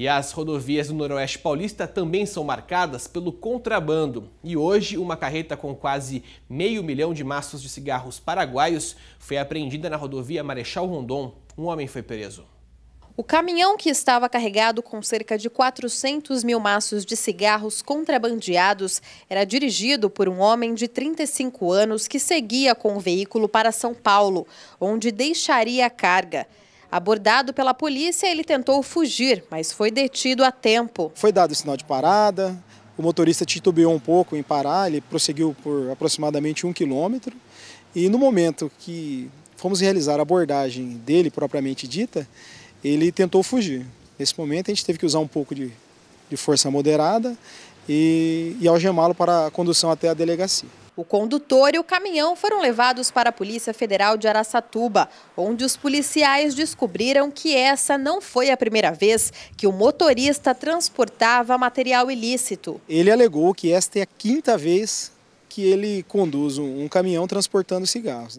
E as rodovias do Noroeste Paulista também são marcadas pelo contrabando. E hoje, uma carreta com quase meio milhão de maços de cigarros paraguaios foi apreendida na rodovia Marechal Rondon. Um homem foi preso. O caminhão que estava carregado com cerca de 400 mil maços de cigarros contrabandeados era dirigido por um homem de 35 anos que seguia com o veículo para São Paulo, onde deixaria a carga. Abordado pela polícia, ele tentou fugir, mas foi detido a tempo. Foi dado o sinal de parada, o motorista titubeou um pouco em parar, ele prosseguiu por aproximadamente um quilômetro. E no momento que fomos realizar a abordagem dele, propriamente dita, ele tentou fugir. Nesse momento a gente teve que usar um pouco de, de força moderada e, e algemá-lo para a condução até a delegacia. O condutor e o caminhão foram levados para a Polícia Federal de Araçatuba, onde os policiais descobriram que essa não foi a primeira vez que o motorista transportava material ilícito. Ele alegou que esta é a quinta vez que ele conduz um caminhão transportando cigarros.